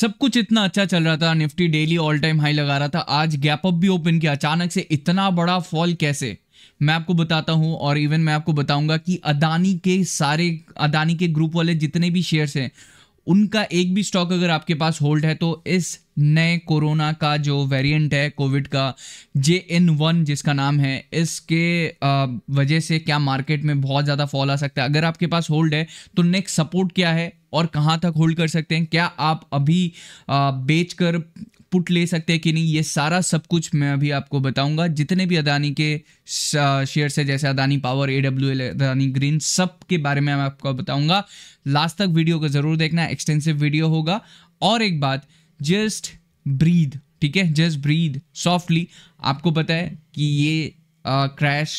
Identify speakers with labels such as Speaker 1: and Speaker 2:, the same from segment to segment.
Speaker 1: सब कुछ इतना अच्छा चल रहा था Nifty daily all time high लगा रहा था आज गैप अप भी ओपन किया अचानक से इतना बड़ा फॉल कैसे मैं आपको बताता हूँ और इवन मैं आपको बताऊंगा कि अदानी के सारे अदानी के ग्रुप वाले जितने भी शेयर्स हैं उनका एक भी स्टॉक अगर आपके पास होल्ड है तो इस नए कोरोना का जो वेरिएंट है कोविड का जे एन वन जिसका नाम है इसके वजह से क्या मार्केट में बहुत ज़्यादा फॉल आ सकता है अगर आपके पास होल्ड है तो नेक्स्ट सपोर्ट क्या है और कहाँ तक होल्ड कर सकते हैं क्या आप अभी बेच कर पुट ले सकते हैं कि नहीं ये सारा सब कुछ मैं अभी आपको बताऊंगा जितने भी अदानी के शेयर्स है जैसे Adani Power A W L Adani Green सब के बारे में मैं आपको बताऊंगा लास्ट तक वीडियो को ज़रूर देखना एक्सटेंसिव वीडियो होगा और एक बात जस्ट ब्रीद ठीक है जस्ट ब्रीद सॉफ्टली आपको पता है कि ये क्रैश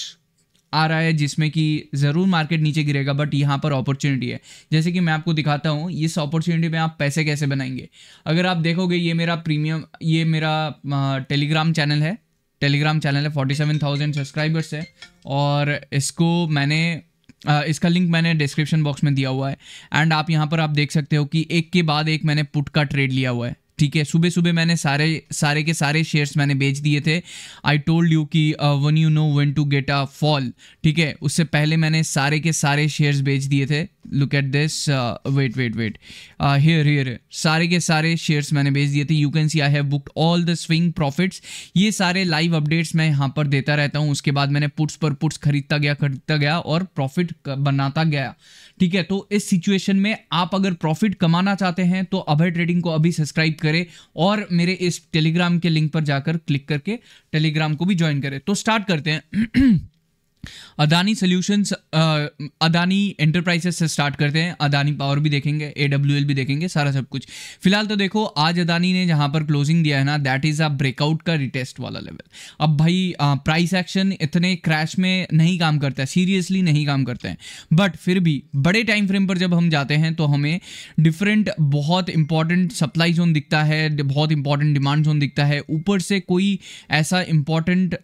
Speaker 1: आ रहा है जिसमें कि ज़रूर मार्केट नीचे गिरेगा बट यहाँ पर अपॉर्चुनिटी है जैसे कि मैं आपको दिखाता हूँ इस अपॉर्चुनिटी में आप पैसे कैसे बनाएंगे अगर आप देखोगे ये मेरा प्रीमियम ये मेरा टेलीग्राम चैनल है टेलीग्राम चैनल है फोर्टी सेवन थाउजेंड सब्सक्राइबर्स है और इसको मैंने इसका लिंक मैंने डिस्क्रिप्शन बॉक्स में दिया हुआ है एंड आप यहाँ पर आप देख सकते हो कि एक के बाद एक मैंने पुट का ट्रेड लिया हुआ है ठीक है सुबह सुबह मैंने सारे सारे के सारे शेयर्स मैंने बेच दिए थे आई टोल्ड यू कि one you know want to get a fall ठीक है उससे पहले मैंने सारे के सारे शेयर्स बेच दिए थे look at this wait wait wait here here सारे के सारे शेयर्स मैंने भेज दिए थे you can see I have book all the swing profits ये सारे लाइव अपडेट्स मैं यहाँ पर देता रहता हूँ उसके बाद मैंने पुट्स पर पुट्स खरीदता गया खरीदता गया और प्रॉफिट बनाता गया ठीक है तो इस सिचुएशन में आप अगर प्रॉफिट कमाना चाहते हैं तो अभय ट्रेडिंग को अभी सब्सक्राइब करें और मेरे इस टेलीग्राम के लिंक पर जाकर क्लिक करके टेलीग्राम को भी ज्वाइन करें तो स्टार्ट करते हैं अदानी सॉल्यूशंस अदानी एंटरप्राइजेस से स्टार्ट करते हैं अदानी पावर भी देखेंगे ए भी देखेंगे सारा सब कुछ फिलहाल तो देखो आज अदानी ने जहाँ पर क्लोजिंग दिया है ना दैट इज़ अ ब्रेकआउट का रिटेस्ट वाला लेवल अब भाई प्राइस एक्शन इतने क्रैश में नहीं काम करता है सीरियसली नहीं काम करते हैं बट फिर भी बड़े टाइम फ्रेम पर जब हम जाते हैं तो हमें डिफरेंट बहुत इंपॉर्टेंट सप्लाई जोन दिखता है बहुत इंपॉर्टेंट डिमांड जोन दिखता है ऊपर से कोई ऐसा इंपॉर्टेंट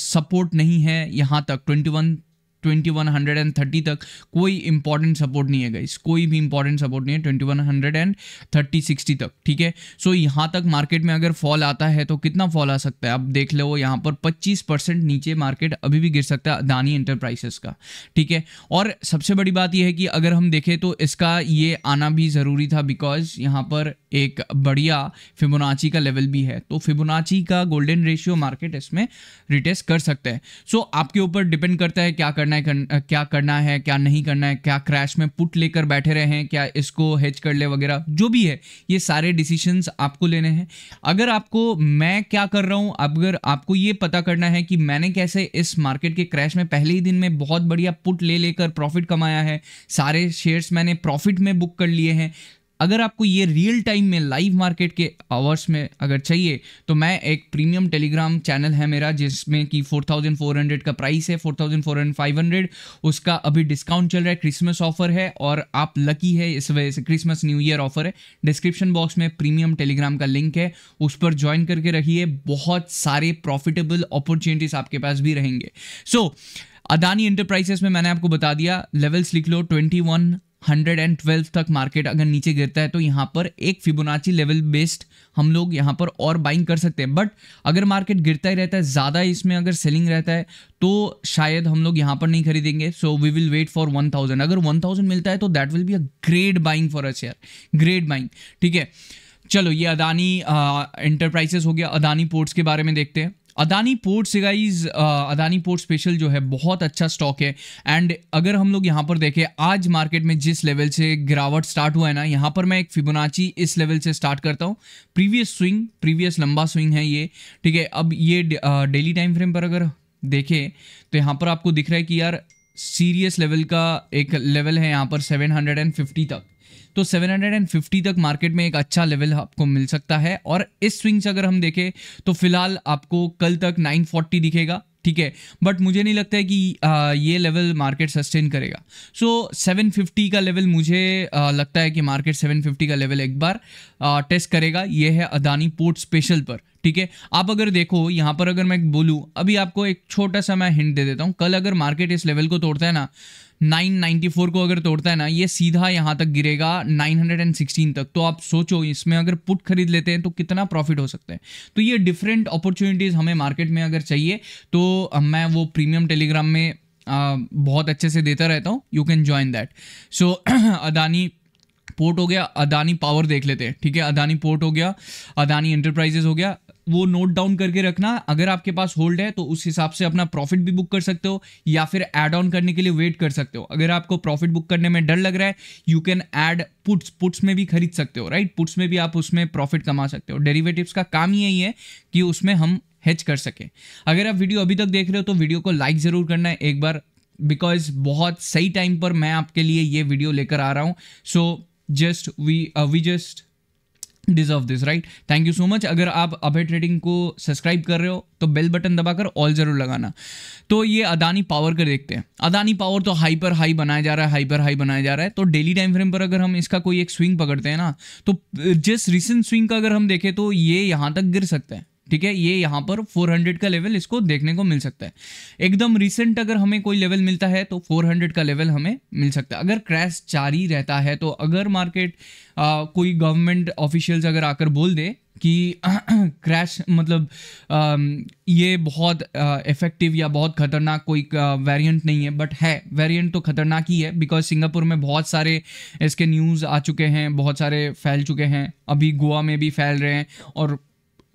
Speaker 1: सपोर्ट नहीं है यहाँ तक twenty 21 twenty one hundred and thirty तक कोई इंपॉर्टेंट सपोर्ट नहीं है गाइस कोई भी इंपॉर्टेंट सपोर्ट नहीं है twenty one hundred and thirty sixty तक ठीक है सो यहां यहाँ तक मार्केट में अगर फॉल आता है तो कितना फॉल आ सकता है आप देख लो यहाँ पर पच्चीस परसेंट नीचे मार्केट अभी भी गिर सकता है अदानी इंटरप्राइसेस का ठीक है और सबसे बड़ी बात यह है कि अगर हम देखें तो इसका ये आना भी ज़रूरी था बिकॉज यहाँ पर एक बढ़िया फिबोनाची का लेवल भी है तो फिबोनाची का गोल्डन रेशियो मार्केट इसमें रिटेस्ट कर सकते हैं सो so, आपके ऊपर डिपेंड करता है क्या करना करना है करन, क्या करना है क्या नहीं करना है क्या क्रैश में पुट लेकर बैठे रहे हैं क्या इसको हेज कर ले वगैरह जो भी है ये सारे डिसीशंस आपको लेने हैं अगर आपको मैं क्या कर रहा हूँ अगर आपको ये पता करना है कि मैंने कैसे इस मार्केट के क्रैश में पहले ही दिन में बहुत बढ़िया पुट ले लेकर प्रॉफिट कमाया है सारे शेयर्स मैंने प्रॉफिट में बुक कर लिए हैं अगर आपको ये रियल टाइम में लाइव मार्केट के आवर्स में अगर चाहिए तो मैं एक प्रीमियम टेलीग्राम चैनल है मेरा जिसमें कि 4400 का प्राइस है 4500 उसका अभी डिस्काउंट चल रहा है क्रिसमस ऑफर है और आप लकी है इस वजह से क्रिसमस न्यू ईयर ऑफर है डिस्क्रिप्शन बॉक्स में प्रीमियम टेलीग्राम का लिंक है उस पर ज्वाइन करके रखिए बहुत सारे प्रॉफिटेबल अपॉर्चुनिटीज़ आपके पास भी रहेंगे सो so, अदानी इंटरप्राइजेस में मैंने आपको बता दिया लेवल्स लिख लो ट्वेंटी वन 112 तक मार्केट अगर नीचे गिरता है तो यहाँ पर एक फिबोनाची लेवल बेस्ड हम लोग यहाँ पर और बाइंग कर सकते हैं बट अगर मार्केट गिरता ही रहता है ज़्यादा इसमें अगर सेलिंग रहता है तो शायद हम लोग यहाँ पर नहीं खरीदेंगे so we will wait for 1000 अगर 1000 मिलता है तो that will be a great buying for a share great buying ठीक है चलो ये अदानी इंटरप्राइजेस हो गया अदानी पोर्ट्स के बारे में देखते हैं Uh, अदानी पोर्ट से गाइज अदानी पोर्ट स्पेशल जो है बहुत अच्छा स्टॉक है एंड अगर हम लोग यहाँ पर देखें आज मार्केट में जिस लेवल से गिरावट स्टार्ट हुआ है ना यहाँ पर मैं एक फिबोनाची इस लेवल से स्टार्ट करता हूँ प्रीवियस स्विंग प्रीवियस लंबा स्विंग है ये ठीक है अब ये डेली टाइम फ्रेम पर अगर देखें तो यहाँ पर आपको दिख रहा है कि यार सीरियस लेवल का एक लेवल है यहाँ पर सेवन तक तो 750 तक मार्केट में एक अच्छा लेवल आपको मिल सकता है और इस स्विंग से अगर हम देखें तो फिलहाल आपको कल तक 940 दिखेगा ठीक है बट मुझे नहीं लगता है कि आ, ये लेवल मार्केट सस्टेन करेगा सो so, 750 का लेवल मुझे आ, लगता है कि मार्केट 750 का लेवल एक बार आ, टेस्ट करेगा ये है अदानी पोर्ट स्पेशल पर ठीक है आप अगर देखो यहाँ पर अगर मैं बोलूँ अभी आपको एक छोटा सा मैं हिंट दे देता हूँ कल अगर मार्केट इस लेवल को तोड़ता है ना 994 को अगर तोड़ता है ना ये सीधा यहाँ तक गिरेगा 916 तक तो आप सोचो इसमें अगर पुट खरीद लेते हैं तो कितना प्रॉफिट हो सकता है तो ये डिफरेंट अपॉर्चुनिटीज़ हमें मार्केट में अगर चाहिए तो मैं वो प्रीमियम टेलीग्राम में आ, बहुत अच्छे से देता रहता हूँ you can join that so Adani port हो गया अदानी पावर देख लेते हैं ठीक है अदानी पोर्ट हो गया अदानी एंटरप्राइजेस हो गया वो नोट डाउन करके रखना अगर आपके पास होल्ड है तो उस हिसाब से अपना प्रॉफिट भी बुक कर सकते हो या फिर एड ऑन करने के लिए वेट कर सकते हो अगर आपको प्रॉफिट बुक करने में डर लग रहा है you can add puts puts में भी खरीद सकते हो राइट पुट्स में भी आप उसमें प्रॉफिट कमा सकते हो डेरिवेटिव्स का काम यही है कि उसमें हम हैच कर सकें अगर आप वीडियो अभी तक देख रहे हो तो वीडियो को लाइक ज़रूर करना है एक बार बिकॉज बहुत सही टाइम पर मैं आपके लिए ये वीडियो लेकर आ रहा हूँ so just we we just deserve this right thank you so much अगर आप अभय ट्रेडिंग को सब्सक्राइब कर रहे हो तो बेल बटन दबाकर ऑल जरूर लगाना तो ये अदानी पावर का देखते हैं अदानी पावर तो हाई पर हाई बनाया जा रहा है हाई पर हाई बनाया जा रहा है तो डेली टाइम फ्रेम पर अगर हम इसका कोई एक स्विंग पकड़ते हैं ना तो जिस रिसेंट स्विंग का अगर हम देखें तो ये यहाँ तक गिर सकता है ठीक है ये यहाँ पर 400 का लेवल इसको देखने को मिल सकता है एकदम रिसेंट अगर हमें कोई लेवल मिलता है तो 400 का लेवल हमें मिल सकता है अगर क्रैश जारी रहता है तो अगर मार्केट आ, कोई गवर्नमेंट ऑफिशियल्स अगर आकर बोल दे कि क्रैश मतलब आ, ये बहुत इफ़ेक्टिव या बहुत ख़तरनाक कोई वेरिएंट नहीं है बट है वेरिएंट तो ख़तरनाक ही है बिकॉज सिंगापुर में बहुत सारे इसके न्यूज़ आ चुके हैं बहुत सारे फैल चुके हैं अभी गोवा में भी फैल रहे हैं और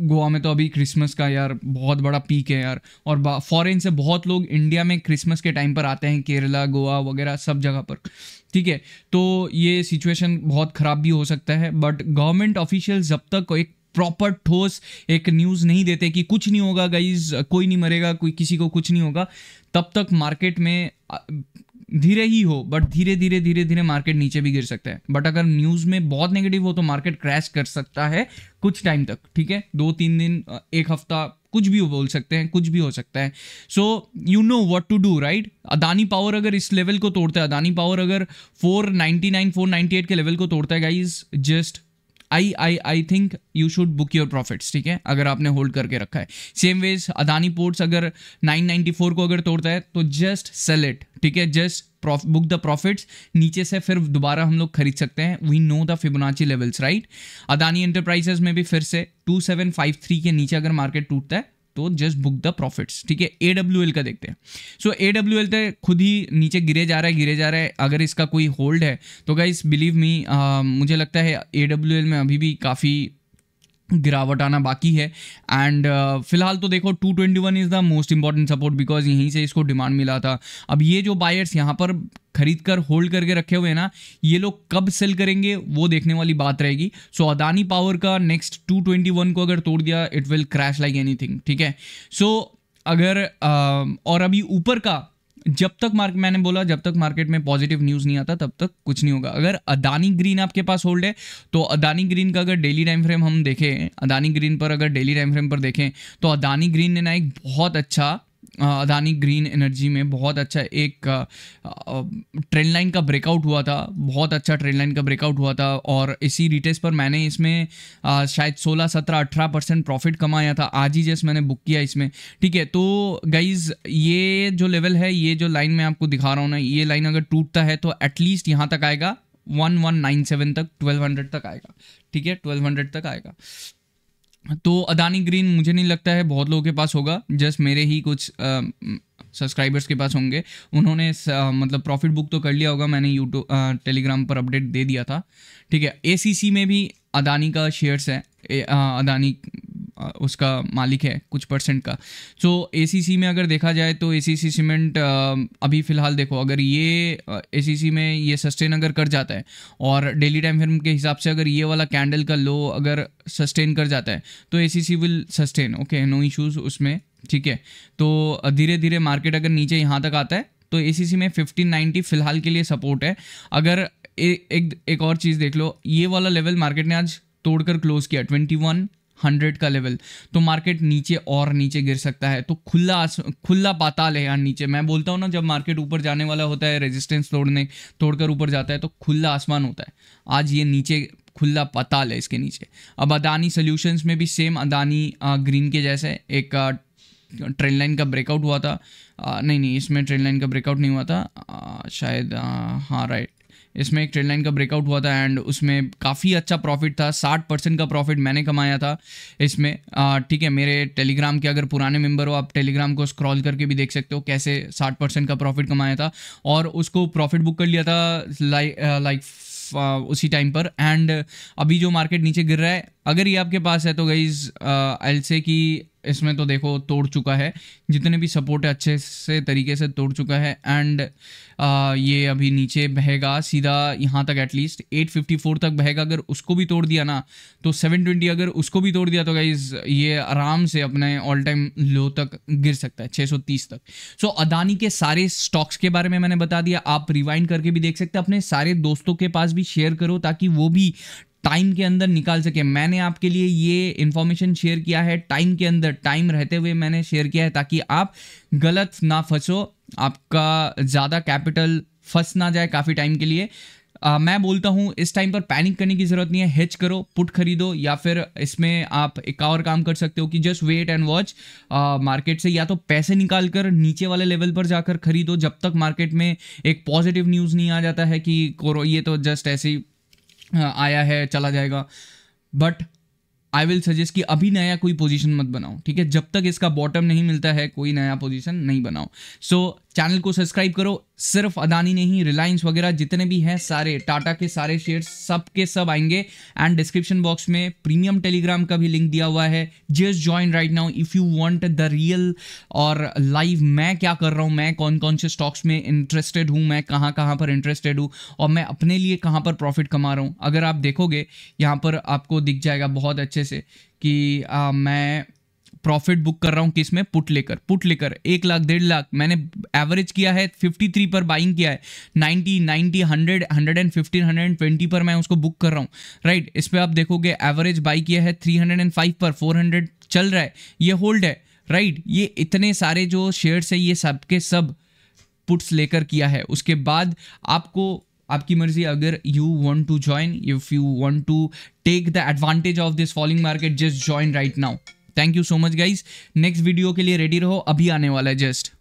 Speaker 1: गोवा में तो अभी क्रिसमस का यार बहुत बड़ा पीक है यार और फॉरेन से बहुत लोग इंडिया में क्रिसमस के टाइम पर आते हैं केरला गोवा वगैरह सब जगह पर ठीक है तो ये सिचुएशन बहुत ख़राब भी हो सकता है बट गवर्नमेंट ऑफिशियल जब तक एक प्रॉपर ठोस एक न्यूज़ नहीं देते कि कुछ नहीं होगा गाइज कोई नहीं मरेगा कोई किसी को कुछ नहीं होगा तब तक मार्केट में धीरे ही हो बट धीरे धीरे धीरे धीरे मार्केट नीचे भी गिर सकता है बट अगर न्यूज में बहुत नेगेटिव हो तो मार्केट क्रैश कर सकता है कुछ टाइम तक ठीक है दो तीन दिन एक हफ्ता कुछ भी बोल सकते हैं कुछ भी हो सकता है so you know what to do right Adani power अगर इस लेवल को तोड़ता है अदानी पावर अगर four four nine ninety eight के लेवल को तोड़ता है guys just I I I think you should book your profits ठीक है अगर आपने होल्ड करके रखा है सेम वेज अदानी पोर्ट्स अगर 994 को अगर तोड़ता है तो जस्ट सेल इट ठीक है जस्ट बुक द प्रॉफिट्स नीचे से फिर दोबारा हम लोग खरीद सकते हैं we know the Fibonacci levels right Adani enterprises में भी फिर से 2753 के नीचे अगर मार्केट टूटता है तो जस्ट बुक द प्रॉफिट्स ठीक है एडब्ल्यू एल का देखते हैं सो ए डब्ल्यू एल तो खुद ही नीचे गिरे जा रहा है गिरे जा रहा है अगर इसका कोई होल्ड है तो गाइस बिलीव मी मुझे लगता है ए डब्ल्यू एल में अभी भी काफ़ी गिरावट आना बाकी है एंड uh, फिलहाल तो देखो 221 is the most important support because यहीं से इसको डिमांड मिला था अब ये जो बायर्स यहाँ पर खरीद कर होल्ड करके रखे हुए हैं ना ये लोग कब सेल करेंगे वो देखने वाली बात रहेगी सो so, अदानी पावर का नेक्स्ट 221 को अगर तोड़ दिया it will crash like anything ठीक है सो so, अगर uh, और अभी ऊपर का जब तक मार्क मैंने बोला जब तक मार्केट में पॉजिटिव न्यूज़ नहीं आता तब तक कुछ नहीं होगा अगर अदानी ग्रीन आपके पास होल्ड है तो अदानी ग्रीन का अगर डेली टाइम फ्रेम हम देखें अदानी ग्रीन पर अगर डेली टाइम फ्रेम पर देखें तो अदानी ग्रीन ने ना एक बहुत अच्छा अदानी ग्रीन एनर्जी में बहुत अच्छा एक ट्रेंड लाइन का ब्रेकआउट हुआ था बहुत अच्छा ट्रेंड लाइन का ब्रेकआउट हुआ था और इसी रिटेस पर मैंने इसमें आ, शायद 16 17 18 परसेंट प्रॉफिट कमाया था आज ही जैसे मैंने बुक किया इसमें ठीक है तो गाइज ये जो लेवल है ये जो लाइन मैं आपको दिखा रहा हूँ ना ये लाइन अगर टूटता है तो एटलीस्ट यहाँ तक आएगा वन वन नाइन सेवन तक ट्वेल्व हंड्रेड तक आएगा ठीक है ट्वेल्व हंड्रेड तक आएगा तो अदानी ग्रीन मुझे नहीं लगता है बहुत लोगों के पास होगा जस्ट मेरे ही कुछ सब्सक्राइबर्स के पास होंगे उन्होंने आ, मतलब प्रॉफिट बुक तो कर लिया होगा मैंने यूट्यूब टेलीग्राम पर अपडेट दे दिया था ठीक है ए में भी अदानी का शेयर्स है ए, अदानी उसका मालिक है कुछ परसेंट का सो ए में अगर देखा जाए तो ए सीमेंट अभी फ़िलहाल देखो अगर ये ए में ये सस्टेन अगर कर जाता है और डेली टाइम फिर के हिसाब से अगर ये वाला कैंडल का लो अगर सस्टेन कर जाता है तो a will sustain okay no issues उसमें ठीक है तो धीरे धीरे मार्केट अगर नीचे यहाँ तक आता है तो ए में फिफ्टीन नाइन्टी फिलहाल के लिए सपोर्ट है अगर ए, एक एक और चीज़ देख लो ये वाला लेवल मार्केट ने आज तोड़कर क्लोज किया ट्वेंटी वन हंड्रेड का लेवल तो मार्केट नीचे और नीचे गिर सकता है तो खुला खुला पाताल है यार नीचे मैं बोलता हूँ ना जब मार्केट ऊपर जाने वाला होता है रेजिस्टेंस तोड़ने तोड़कर ऊपर जाता है तो खुला आसमान होता है आज ये नीचे खुला पाताल है इसके नीचे अब अदानी सोल्यूशंस में भी सेम अदानी ग्रीन के जैसे एक ट्रेन लाइन का ब्रेकआउट हुआ था आ, नहीं नहीं इसमें ट्रेन लाइन का ब्रेकआउट नहीं हुआ था आ, शायद आ, हाँ राइट इसमें एक ट्रेड लाइन का ब्रेकआउट हुआ था एंड उसमें काफ़ी अच्छा प्रॉफिट था साठ परसेंट का प्रॉफिट मैंने कमाया था इसमें ठीक है मेरे टेलीग्राम के अगर पुराने मेंबर हो आप टेलीग्राम को स्क्रॉल करके भी देख सकते हो कैसे साठ परसेंट का प्रॉफिट कमाया था और उसको प्रॉफिट बुक कर लिया था लाइक लाइक उसी टाइम पर एंड अभी जो मार्केट नीचे गिर रहा है अगर ये आपके पास है तो गई एल से कि इसमें तो देखो तोड़ चुका है जितने भी सपोर्ट है अच्छे से तरीके से तोड़ चुका है एंड ये अभी नीचे बहेगा सीधा यहाँ तक एटलीस्ट 854 तक बहेगा अगर उसको भी तोड़ दिया ना तो 720 अगर उसको भी तोड़ दिया तो गाइज ये आराम से अपने ऑल टाइम लो तक गिर सकता है 630 तक सो so, अदानी के सारे स्टॉक्स के बारे में मैंने बता दिया आप रिवाइंड करके भी देख सकते हैं अपने सारे दोस्तों के पास भी शेयर करो ताकि वो भी टाइम के अंदर निकाल सके मैंने आपके लिए ये इन्फॉर्मेशन शेयर किया है टाइम के अंदर टाइम रहते हुए मैंने शेयर किया है ताकि आप गलत ना फंसो आपका ज़्यादा कैपिटल फंस ना जाए काफ़ी टाइम के लिए Uh, मैं बोलता हूँ इस टाइम पर पैनिक करने की ज़रूरत नहीं है हेच करो पुट खरीदो या फिर इसमें आप एक और काम कर सकते हो कि just wait and watch market से या तो पैसे निकाल कर नीचे वाले लेवल पर जाकर खरीदो जब तक मार्केट में एक पॉजिटिव न्यूज़ नहीं आ जाता है कि ये तो जस्ट ऐसे ही आया है चला जाएगा बट आई विल सजेस्ट कि अभी नया कोई पोजीशन मत बनाओ ठीक है जब तक इसका बॉटम नहीं मिलता है कोई नया पोजीशन नहीं बनाओ सो so, चैनल को सब्सक्राइब करो सिर्फ अदानी नहीं रिलायंस वगैरह जितने भी हैं सारे टाटा के सारे शेयर सब के सब आएंगे एंड डिस्क्रिप्शन बॉक्स में प्रीमियम टेलीग्राम का भी लिंक दिया हुआ है just join right now if you want the real और लाइव मैं क्या कर रहा हूँ मैं कौन कौन से स्टॉक्स में इंटरेस्टेड हूँ मैं कहाँ कहाँ पर इंटरेस्टेड हूँ और मैं अपने लिए कहाँ पर प्रॉफिट कमा रहा हूँ अगर आप देखोगे यहाँ पर आपको दिख जाएगा बहुत अच्छे से कि आ, मैं प्रॉफिट बुक कर रहा हूँ किस में पुट लेकर पुट लेकर एक लाख डेढ़ लाख मैंने एवरेज किया है फिफ्टी थ्री पर बाइंग किया है ninety ninety hundred hundred and fifteen hundred and twenty पर मैं उसको बुक कर रहा हूँ राइट इस पर आप देखोगे एवरेज बाई किया है थ्री हंड्रेड एंड फाइव पर फोर हंड्रेड चल रहा है ये होल्ड है राइट ये इतने सारे जो शेयर्स है ये सब के सब पुट्स लेकर किया है उसके बाद आपको आपकी मर्जी अगर you want to join if you want to take the advantage of this falling market just join right now thank you so much guys next video के लिए रेडी रहो अभी आने वाला है जस्ट